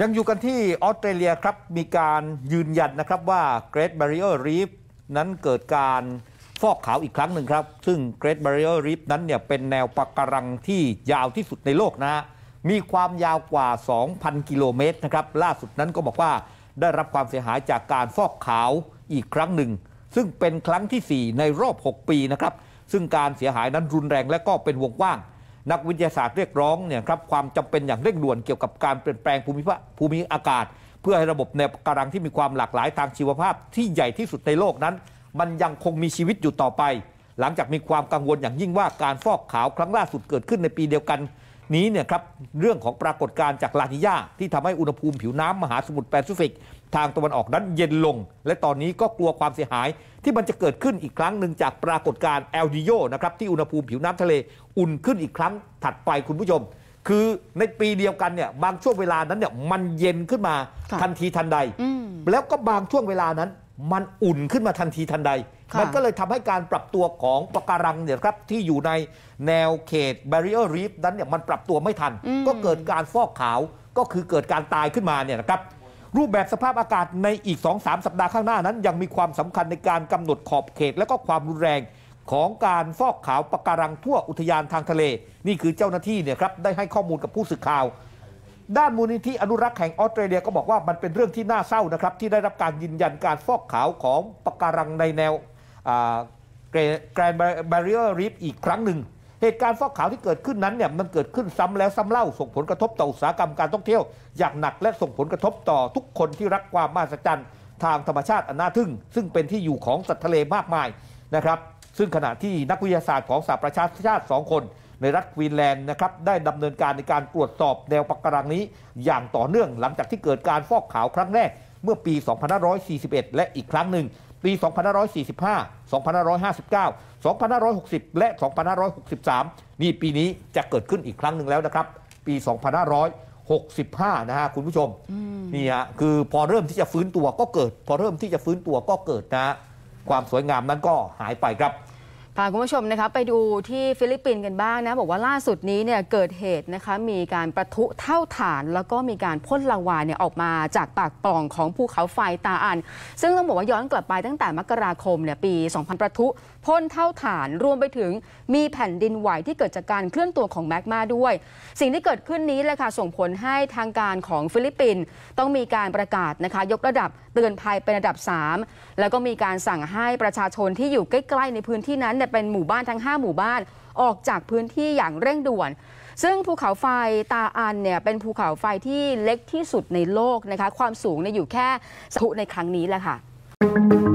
ยังอยู่กันที่ออสเตรเลียครับ มีการยืนยันนะครับว่าเกรดบาริเออร์รีฟนั้นเกิดการฟอกขาวอีกครั้งหนึ่งครับซึ่งเกรดบาริเออร์รีฟนั้นเนี่ยเป็นแนวปะการังที่ยาวที่สุดในโลกนะมีความยาวกว่า 2,000 กิโลเมตรนะครับล่าสุดนั้นก็บอกว่าได้รับความเสียหายจากการฟอกขาวอีกครั้งหนึ่งซึ่งเป็นครั้งที่ 4 ในรอบ 6 ปีนะครับซึ่งการเสียหายนั้นรุนแรง และก็เป็นวงกว้างนักวิทยาศาสตร์เรียกร้องเนี่ยครับความจำเป็นอย่างเร่งด่วนเกี่ยวกับการเปลี่ยนแปลงภูมิภูมิอากาศ เพื่อให้ระบบในกระังที่มีความหลากหลายทางชีวภาพที่ใหญ่ที่สุดในโลกนั้น มันยังคงมีชีวิตอยู่ต่อไป หลังจากมีความกังวลอย่างยิ่งว่าการฟอกขาวครั้งล่าสุดเกิดขึ้นในปีเดียวกันนี้เนี่ยครับเรื่องของปรากฏการณ์จากลานิยาที่ทำให้อุณหภูมิผิวน้ำมหาสมุทรแปซิฟิก ทางตะวันออกนั้นเย็นลง และตอนนี้ก็กลัวความเสียหาย ที่มันจะเกิดขึ้นอีกครั้งหนึ่งจากปรากฏการณ์เอลนิโยนะครับที่อุณหภูมิผิวน้ำทะเลอุ่นขึ้นอีกครั้งถัดไปคุณผู้ชม คือในปีเดียวกันเนี่ยบางช่วงเวลานั้นเนี่ยมันเย็นขึ้นมาทันทีทันใด แล้วก็บางช่วงเวลานั้นมันอุ่นขึ้นมาทันทีทันใดมันก็เลยทำให้การปรับตัวของปะการังเนี่ยครับที่อยู่ในแนวเขต barrier reef นั้นเนี่ยมันปรับตัวไม่ทัน ก็เกิดการฟอกขาวก็คือเกิดการตายขึ้นมาเนี่ยนะครับรูปแบบสภาพอากาศในอีก 2-3 สัปดาห์ข้างหน้านั้น ยังมีความสำคัญในการกำหนดขอบเขตและก็ความรุนแรงของการฟอกขาวปะการังทั่วอุทยานทางทะเล นี่คือเจ้าหน้าที่เนี่ยครับได้ให้ข้อมูลกับผู้สื่อข่าว ด้านมูลนิธิอนุรักษ์แห่งออสเตรเลียก็บอกว่ามันเป็นเรื่องที่น่าเศร้านะครับที่ได้รับการยืนยันการฟอกขาวของปะการังในแนวแกรนบาริเออร์รีฟอีกครั้งหนึ่ง เหตุการณ์ฟอกขาวที่เกิดขึ้นนั้นเนี่ยมันเกิดขึ้นซ้ำแล้วซ้าเล่า ส่งผลกระทบต่ออุตสาหกรรมการท่องเที่ยว อย่างหนักและส่งผลกระทบต่อทุกคนที่รักความมหัศจรรย์ ทางธรรมชาติอันน่าทึ่ง ซึ่งเป็นที่อยู่ของสัตว์ทะเลมากมายนะครับซึ่งขณะที่นักวิทยาศาสตร์ของสหประชาชาติ2คน ในรัฐควีนแลนด์นะครับได้ดำเนินการในการตรวจสอบแนวปะการังนี้อย่างต่อเนื่อง หลังจากที่เกิดการฟอกขาวครั้งแรก เมื่อปี 2541 และอีกครั้งหนึ่งปี 2545 2559 2560 และ 2563 นี่ปีนี้จะเกิดขึ้นอีกครั้งหนึ่งแล้วนะครับ ปี 2565 นะฮะคุณผู้ชม นี่ฮะคือพอเริ่มที่จะฟื้นตัวก็เกิด พอเริ่มที่จะฟื้นตัวก็เกิดนะ ความสวยงามนั้นก็หายไปครับพาคุณผู้ชมนะคะไปดูที่ฟิลิปปินส์กันบ้างนะบอกว่าล่าสุดนี้เนี่ยเกิดเหตุนะคะมีการประทุเท่าฐาน แล้วก็มีการพ่นลาวาเนี่ยออกมาจากปากปล่อง ของภูเขาไฟตาอัน ซึ่งต้องบอกว่าย้อนกลับไปตั้งแต่มกราคมเนี่ยปี 2000 ประทุพ่นเท่าฐานรวมไปถึงมีแผ่นดินไหวที่เกิดจากการเคลื่อนตัวของแมกมาด้วย สิ่งที่เกิดขึ้นนี้แหละค่ะส่งผลให้ทางการของฟิลิปปินส์ต้องมีการประกาศนะคะยกระดับเตือนภัยเป็นระดับ 3 แล้วก็มีการสั่งให้ประชาชนที่อยู่ใกล้ๆ ในพื้นที่นั้นเนี่ยเป็นหมู่บ้านทั้ง 5 หมู่บ้านออกจากพื้นที่อย่างเร่งด่วน ซึ่งภูเขาไฟตาอันเนี่ยเป็นภูเขาไฟที่เล็กที่สุดในโลกนะคะ ความสูงเนี่ยอยู่แค่สุในครั้งนี้แหละค่ะ